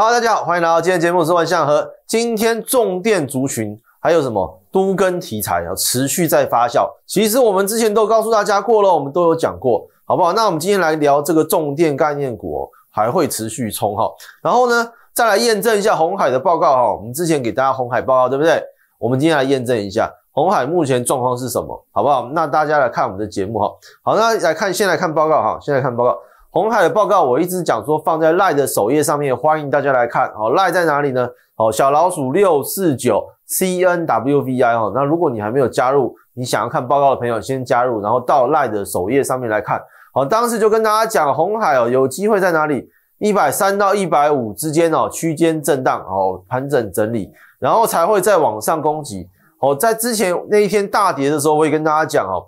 好，大家好，欢迎来到今天节目是万向和。今天重电族群还有什么都跟题材啊，持续在发酵。其实我们之前都告诉大家过了，我们都有讲过，好不好？那我们今天来聊这个重电概念股，还会持续冲哈。然后呢，再来验证一下红海的报告哈。我们之前给大家红海报告，对不对？我们今天来验证一下红海目前状况是什么，好不好？那大家来看我们的节目哈。好，那来看，先来看报告哈，先来看报告。红海的报告，我一直讲说放在 Line 的首页上面，欢迎大家来看哦。e 在哪里呢？哦，小老鼠六四九 CNWVI 哦。那如果你还没有加入，你想要看报告的朋友，先加入，然后到 Line 的首页上面来看。好，当时就跟大家讲，红海哦，有机会在哪里？一百三到一百五之间哦，区间震荡哦，盘整整理，然后才会再往上攻击哦。在之前那一天大跌的时候，也跟大家讲哦，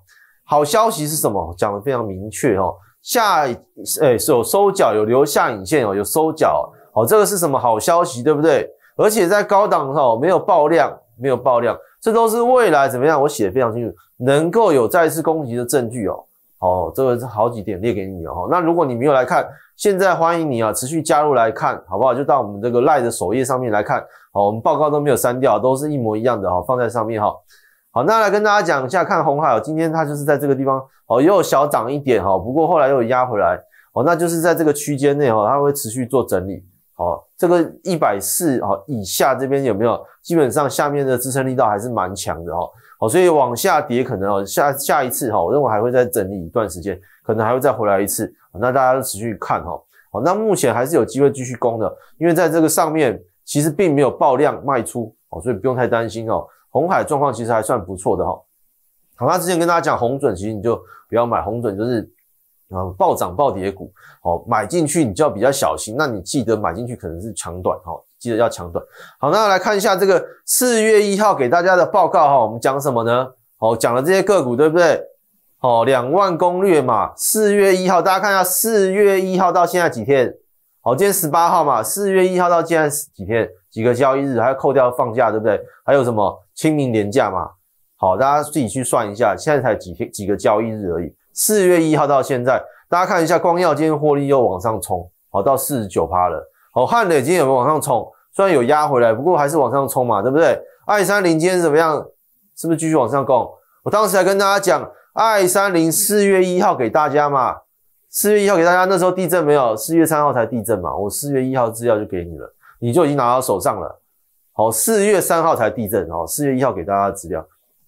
好消息是什么？讲的非常明确哦。下诶，有收脚，有留下影线哦，有收脚，哦，这个是什么好消息，对不对？而且在高档哈，没有爆量，没有爆量，这都是未来怎么样？我写的非常清楚，能够有再次攻击的证据哦，好，这个是好几点列给你哦。那如果你没有来看，现在欢迎你啊，持续加入来看，好不好？就到我们这个赖的首页上面来看，好，我们报告都没有删掉，都是一模一样的哈，放在上面哈。好，那来跟大家讲一下，看红海哦，今天它就是在这个地方哦，又小涨一点哈，不过后来又压回来哦，那就是在这个区间内哈，它会持续做整理。好，这个一百四哦以下这边有没有？基本上下面的支撑力道还是蛮强的哦，好，所以往下跌可能哦，下下一次哈，我认为还会再整理一段时间，可能还会再回来一次，那大家持续看哈，好，那目前还是有机会继续攻的，因为在这个上面其实并没有爆量卖出哦，所以不用太担心哦。红海状况其实还算不错的哈。好，那之前跟大家讲红准，其实你就不要买红准，就是啊暴涨暴跌股，好买进去你就要比较小心。那你记得买进去可能是长短，哈，记得要长短。好，那来看一下这个四月一号给大家的报告哈，我们讲什么呢？好，讲了这些个股对不对？好，两万攻略嘛。四月一号大家看一下，四月一号到现在几天？好，今天十八号嘛，四月一号到现在几天？几个交易日还要扣掉放假对不对？还有什么？清明廉价嘛，好，大家自己去算一下，现在才几天几个交易日而已。四月一号到现在，大家看一下，光耀今天获利又往上冲，好到四十九趴了。好，汉磊今天有没有往上冲？虽然有压回来，不过还是往上冲嘛，对不对？爱三零今天怎么样？是不是继续往上攻？我当时还跟大家讲，爱三零四月一号给大家嘛，四月一号给大家，那时候地震没有？四月三号才地震嘛，我四月一号资料就给你了，你就已经拿到手上了。哦，四月三号才地震哦，四月一号给大家资料，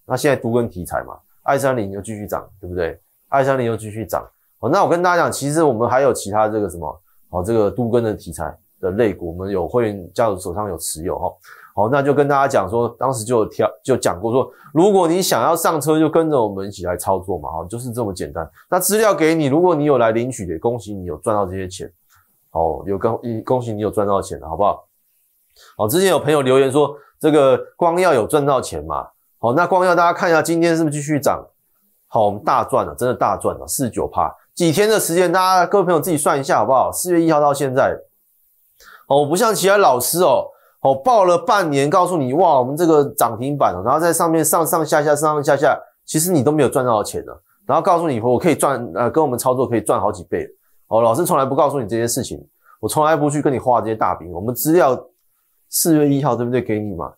那现在都跟题材嘛，二三零又继续涨，对不对？二三零又继续涨，好，那我跟大家讲，其实我们还有其他这个什么，好，这个都跟的题材的类股，我们有会员家族手上有持有哈，好，那就跟大家讲说，当时就挑就讲过说，如果你想要上车，就跟着我们一起来操作嘛，哦，就是这么简单。那资料给你，如果你有来领取，的，恭喜你有赚到这些钱，哦，有高，恭喜你有赚到钱了，好不好？好，之前有朋友留言说，这个光耀有赚到钱嘛？好，那光耀大家看一下，今天是不是继续涨？好，我们大赚了，真的大赚了，四九趴几天的时间，大家各位朋友自己算一下好不好？四月一号到现在，哦，不像其他老师哦，哦，报了半年，告诉你哇，我们这个涨停板，然后在上面上上下下上上下下，其实你都没有赚到钱的。然后告诉你我可以赚，呃，跟我们操作可以赚好几倍。哦，老师从来不告诉你这些事情，我从来不去跟你画这些大饼，我们资料。四月一号对不对？给你嘛，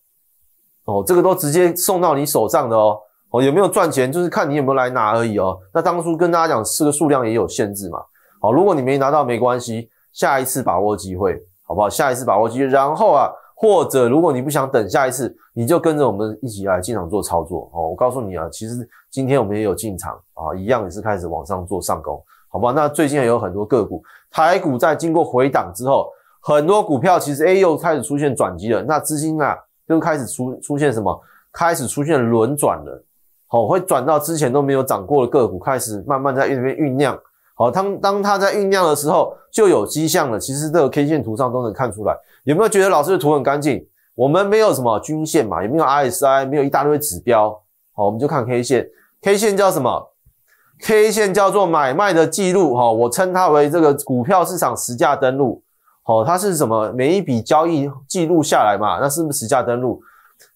哦，这个都直接送到你手上的哦。哦，有没有赚钱？就是看你有没有来拿而已哦。那当初跟大家讲，四个数量也有限制嘛。好，如果你没拿到没关系，下一次把握机会，好不好？下一次把握机会。然后啊，或者如果你不想等下一次，你就跟着我们一起来进场做操作哦。我告诉你啊，其实今天我们也有进场啊，一样也是开始往上做上攻，好吧？那最近也有很多个股，台股在经过回档之后。很多股票其实 A 又开始出现转机了，那资金啊就开始出出现什么，开始出现轮转了，好，会转到之前都没有涨过的个股，开始慢慢在一边酝酿。好，当当它在酝酿的时候就有迹象了，其实这个 K 线图上都能看出来。有没有觉得老师的图很干净？我们没有什么均线嘛，也没有 RSI，没有一大堆指标，好，我们就看 K 线。K 线叫什么？K 线叫做买卖的记录，哈，我称它为这个股票市场实价登录。好，它是什么？每一笔交易记录下来嘛，那是不是实价登录？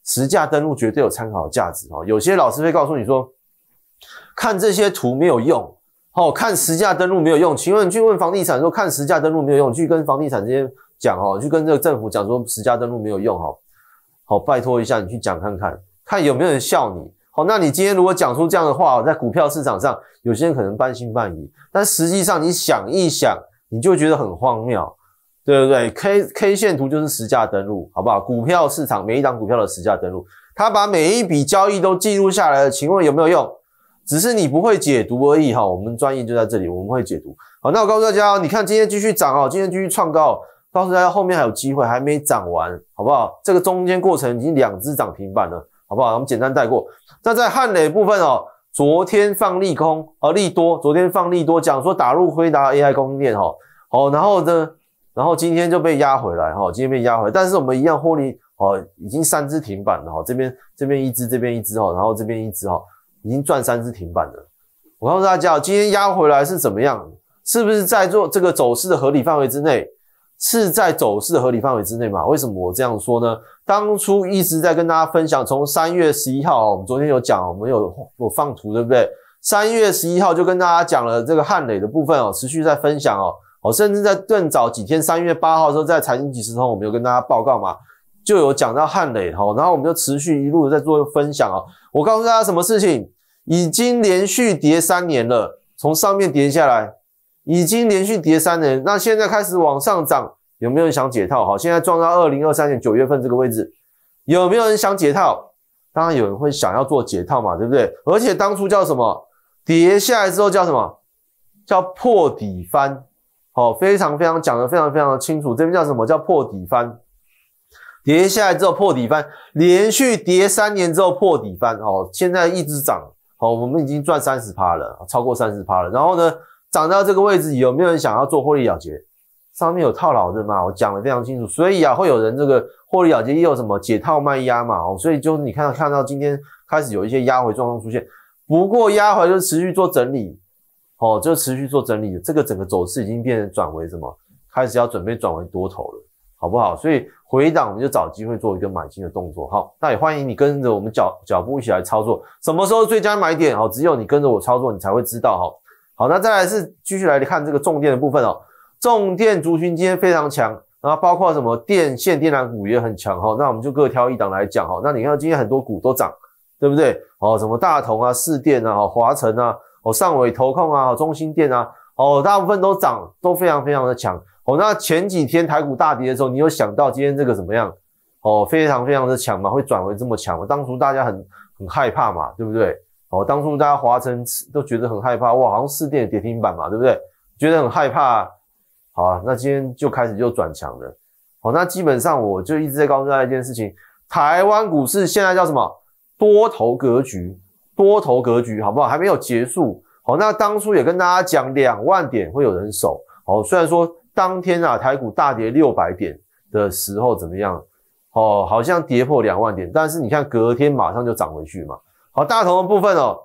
实价登录绝对有参考价值哦。有些老师会告诉你说，看这些图没有用，好看实价登录没有用。请问你去问房地产说看实价登录没有用，去跟房地产这些讲哦，去跟这个政府讲说实价登录没有用，好好拜托一下你去讲看看，看有没有人笑你。好，那你今天如果讲出这样的话，在股票市场上有些人可能半信半疑，但实际上你想一想，你就觉得很荒谬。对对对，K K 线图就是实价登录，好不好？股票市场每一档股票的实价登录，他把每一笔交易都记录下来了。请问有没有用？只是你不会解读而已哈。我们专业就在这里，我们会解读。好，那我告诉大家哦，你看今天继续涨哦，今天继续创高，告诉大家后面还有机会，还没涨完，好不好？这个中间过程已经两支涨停板了，好不好？我们简单带过。那在汉磊部分哦，昨天放利空呃，利多，昨天放利多讲说打入辉达 AI 应链哈，好，然后呢？然后今天就被压回来哈，今天被压回来，但是我们一样获利哦，已经三只停板了哈，这边这边一只，这边一只哈，然后这边一只哈，已经赚三只停板了。我告诉大家，今天压回来是怎么样？是不是在做这个走势的合理范围之内？是在走势的合理范围之内嘛？为什么我这样说呢？当初一直在跟大家分享，从三月十一号，我们昨天有讲，我们有有放图，对不对？三月十一号就跟大家讲了这个汉磊的部分哦，持续在分享哦。哦，甚至在更早几天，三月八号的时候，在财经即时通，我们有跟大家报告嘛，就有讲到汉磊吼，然后我们就持续一路在做分享啊。我告诉大家什么事情，已经连续跌三年了，从上面跌下来，已经连续跌三年，那现在开始往上涨，有没有人想解套？好，现在撞到二零二三年九月份这个位置，有没有人想解套？当然有人会想要做解套嘛，对不对？而且当初叫什么，跌下来之后叫什么，叫破底翻。哦，非常非常讲的非常非常的清楚，这边叫什么叫破底翻，跌下来之后破底翻，连续跌三年之后破底翻，哦，现在一直涨，哦，我们已经赚三十趴了，超过三十趴了，然后呢，涨到这个位置有没有人想要做获利了结？上面有套牢的嘛，我讲的非常清楚，所以啊会有人这个获利了结又什么解套卖压嘛，哦，所以就是你看到看到今天开始有一些压回状况出现，不过压回就持续做整理。哦，就持续做整理，这个整个走势已经变成转为什么？开始要准备转为多头了，好不好？所以回档我们就找机会做一个买进的动作，好，那也欢迎你跟着我们脚脚步一起来操作，什么时候最佳买点？好，只有你跟着我操作，你才会知道，哈。好，那再来是继续来看这个重电的部分哦，重电族群今天非常强，然后包括什么电线电缆股也很强，哈，那我们就各挑一档来讲，哈，那你看今天很多股都涨，对不对？哦，什么大同啊、市电啊、华晨啊。上尾投控啊，中心店啊，哦，大部分都涨，都非常非常的强哦。那前几天台股大跌的时候，你有想到今天这个怎么样？哦，非常非常的强嘛，会转为这么强？当初大家很很害怕嘛，对不对？哦，当初大家华晨都觉得很害怕，哇，好像四点跌停板嘛，对不对？觉得很害怕。好啊，那今天就开始就转强了。好，那基本上我就一直在告诉大家一件事情：台湾股市现在叫什么？多头格局。多头格局好不好？还没有结束。好，那当初也跟大家讲，两万点会有人守。好，虽然说当天啊，台股大跌六百点的时候怎么样？哦，好像跌破两万点，但是你看隔天马上就涨回去嘛。好，大同的部分哦，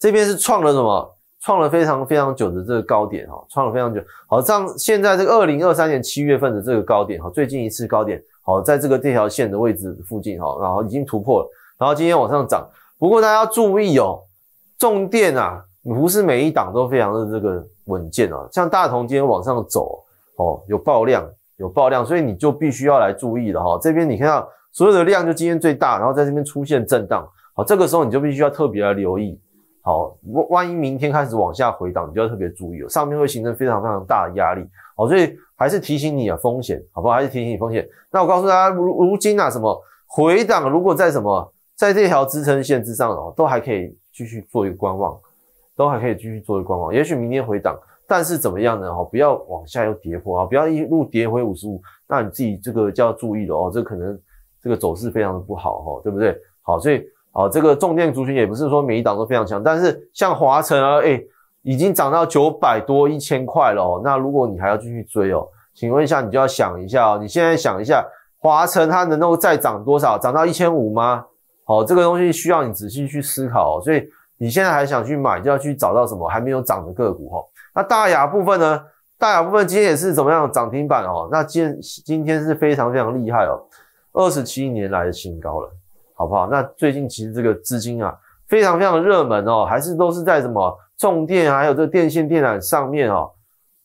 这边是创了什么？创了非常非常久的这个高点哈，创了非常久。好像现在这个二零二三年七月份的这个高点哈，最近一次高点好，在这个这条线的位置附近哈，然后已经突破了，然后今天往上涨。不过大家要注意哦，重电啊，不是每一档都非常的这个稳健哦。像大同今天往上走哦，有爆量，有爆量，所以你就必须要来注意了哈。这边你看到所有的量就今天最大，然后在这边出现震荡，好，这个时候你就必须要特别来留意。好，万万一明天开始往下回档，你就要特别注意了，上面会形成非常非常大的压力。好，所以还是提醒你啊，风险好不好？还是提醒你风险。那我告诉大家，如如今啊，什么回档如果在什么？在这条支撑线之上哦，都还可以继续做一个观望，都还可以继续做一个观望。也许明天回档，但是怎么样呢？哦，不要往下又跌破啊，不要一路跌回五十五，那你自己这个就要注意了哦。这可能这个走势非常的不好哈，对不对？好，所以好，这个重电族群也不是说每一档都非常强，但是像华晨啊，哎，已经涨到九百多、一千块了。哦，那如果你还要继续追哦，请问一下，你就要想一下哦，你现在想一下，华晨它能够再涨多少？涨到一千五吗？好，这个东西需要你仔细去思考，所以你现在还想去买，就要去找到什么还没有涨的个股哈。那大亚部分呢？大亚部分今天也是怎么样？涨停板哦。那今今天是非常非常厉害哦，二十七年来的新高了，好不好？那最近其实这个资金啊，非常非常热门哦，还是都是在什么重电啊，还有这个电线电缆上面哦。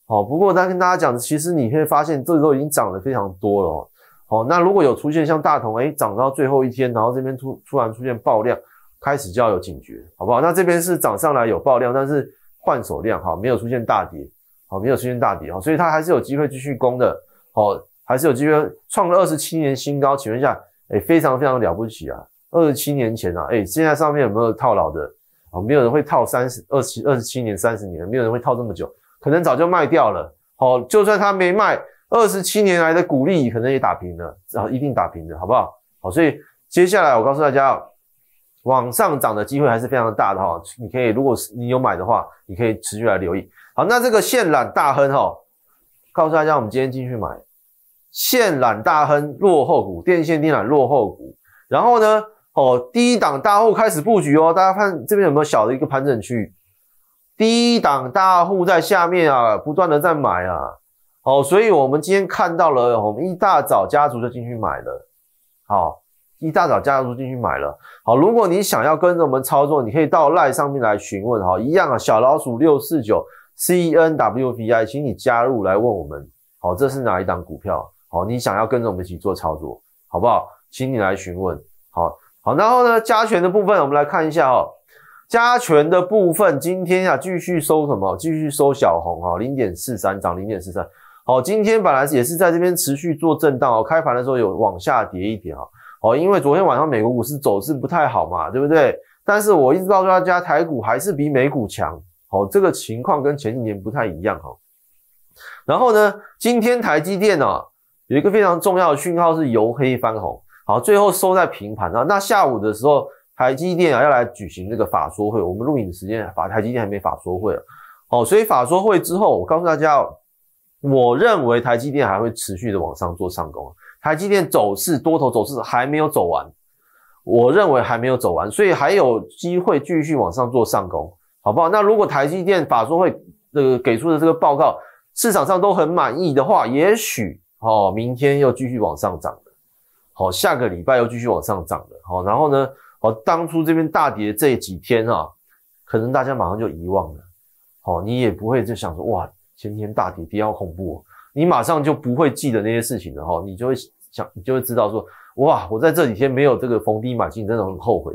好，不过再跟大家讲，其实你会发现，这都已经涨得非常多了。哦，那如果有出现像大同，哎，涨到最后一天，然后这边突突然出现爆量，开始就要有警觉，好不好？那这边是涨上来有爆量，但是换手量哈，没有出现大跌，好，没有出现大跌哈，所以它还是有机会继续攻的，好，还是有机会创了二十七年新高，请问一下，哎，非常非常了不起啊，二十七年前啊，哎，现在上面有没有套牢的啊？没有人会套三十二七二十七年三十年，没有人会套这么久，可能早就卖掉了，好，就算他没卖。二十七年来的股利可能也打平了然后一定打平的，好不好？好，所以接下来我告诉大家，往上涨的机会还是非常大的哈。你可以，如果你有买的话，你可以持续来留意。好，那这个线缆大亨哈，告诉大家，我们今天进去买线缆大亨落后股、电线电缆落后股。然后呢，哦，低档大户开始布局哦，大家看这边有没有小的一个盘整区域？低档大户在下面啊，不断的在买啊。好，所以我们今天看到了，我们一大早家族就进去买了，好，一大早家族进去买了，好，如果你想要跟着我们操作，你可以到赖上面来询问，哈，一样啊，小老鼠六四九 C N W P I，请你加入来问我们，好，这是哪一档股票？好，你想要跟着我们一起做操作，好不好？请你来询问，好好，然后呢，加权的部分我们来看一下哈，加权的部分今天呀继续收什么？继续收小红啊，零点四三涨零点四三。好，今天本来也是在这边持续做震荡哦，开盘的时候有往下跌一点啊。好，因为昨天晚上美国股市走势不太好嘛，对不对？但是我一直告诉大家，台股还是比美股强。好，这个情况跟前几年不太一样哈。然后呢，今天台积电呢有一个非常重要的讯号是由黑翻红。好，最后收在平盘啊。那下午的时候，台积电啊要来举行这个法说会，我们录影时间法台积电还没法说会了。好，所以法说会之后，我告诉大家。我认为台积电还会持续的往上做上攻，台积电走势多头走势还没有走完，我认为还没有走完，所以还有机会继续往上做上攻，好不好？那如果台积电法说会呃给出的这个报告市场上都很满意的话，也许哦明天又继续往上涨的，好，下个礼拜又继续往上涨的，好，然后呢，好，当初这边大跌这几天啊，可能大家马上就遗忘了，好，你也不会就想说哇。前天大跌跌好恐怖，你马上就不会记得那些事情了哈，你就会想，你就会知道说，哇，我在这几天没有这个逢低买进，真的很后悔。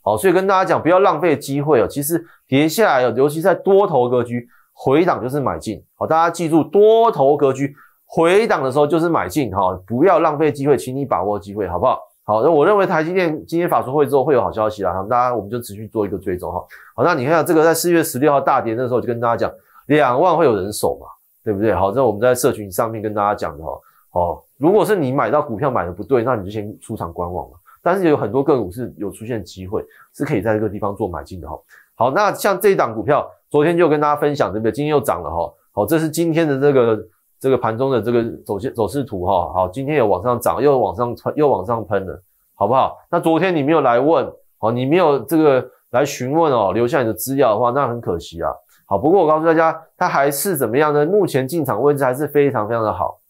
好，所以跟大家讲，不要浪费机会哦。其实跌下来了，尤其在多头格局回档就是买进。好，大家记住，多头格局回档的时候就是买进哈，不要浪费机会，请你把握机会，好不好？好，那我认为台积电今天法说会之后会有好消息了哈，大家我们就持续做一个追踪哈。好，那你看这个在四月十六号大跌的时候，就跟大家讲。两万会有人守嘛，对不对？好，这我们在社群上面跟大家讲的哦。哦，如果是你买到股票买的不对，那你就先出场观望嘛。但是有很多个股是有出现机会，是可以在这个地方做买进的哈。好，那像这档股票，昨天就跟大家分享，对不对？今天又涨了哈。好，这是今天的这个这个盘中的这个走线走势图哈。好，今天有往上涨，又往上喷，又往上喷了，好不好？那昨天你没有来问，好，你没有这个来询问哦，留下你的资料的话，那很可惜啊。好，不过我告诉大家，它还是怎么样呢？目前进场位置还是非常非常的好，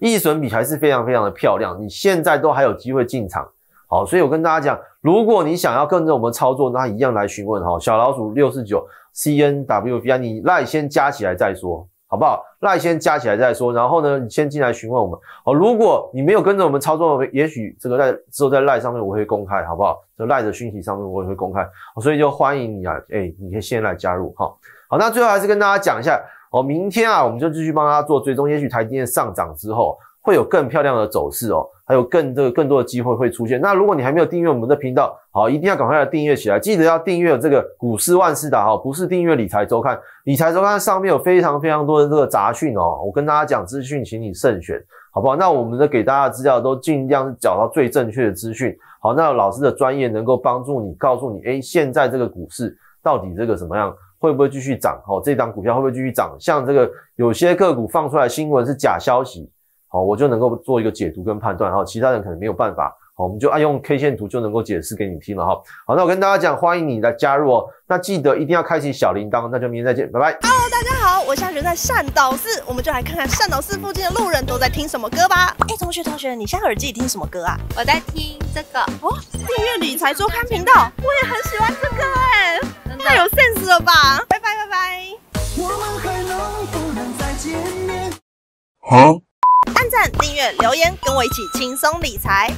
易损比还是非常非常的漂亮。你现在都还有机会进场，好，所以我跟大家讲，如果你想要跟着我们操作，那一样来询问哈，小老鼠六四九 CNW 啊，你那你先加起来再说。好不好？赖先加起来再说，然后呢，你先进来询问我们。哦，如果你没有跟着我们操作，也许这个在之后在赖上面我会公开，好不好？这赖的讯息上面我也会公开，所以就欢迎你啊，哎，你可以先来加入，哈。好，那最后还是跟大家讲一下，哦，明天啊，我们就继续帮大家做追踪，也许台积电上涨之后。会有更漂亮的走势哦，还有更这个更多的机会会出现。那如果你还没有订阅我们的频道，好，一定要赶快来订阅起来。记得要订阅这个股市万事达哦，不是订阅理财周刊。理财周刊上面有非常非常多的这个杂讯哦，我跟大家讲资讯，请你慎选，好不好？那我们的给大家资料都尽量找到最正确的资讯。好，那老师的专业能够帮助你，告诉你，哎，现在这个股市到底这个怎么样，会不会继续涨？哦，这档股票会不会继续涨？像这个有些个股放出来新闻是假消息。好，我就能够做一个解读跟判断，后其他人可能没有办法，好，我们就按用 K 线图就能够解释给你听了，哈，好，那我跟大家讲，欢迎你来加入哦，那记得一定要开启小铃铛，那就明天再见，拜拜。Hello，大家好，我现在在善导寺，我们就来看看善导寺附近的路人都在听什么歌吧。哎，同学，同学，你现在耳机里听什么歌啊？我在听这个哦，订阅理财周刊频道，我也很喜欢这个，哎，太有 sense 了吧，拜拜拜拜。我能能不再面？按赞、订阅、留言，跟我一起轻松理财。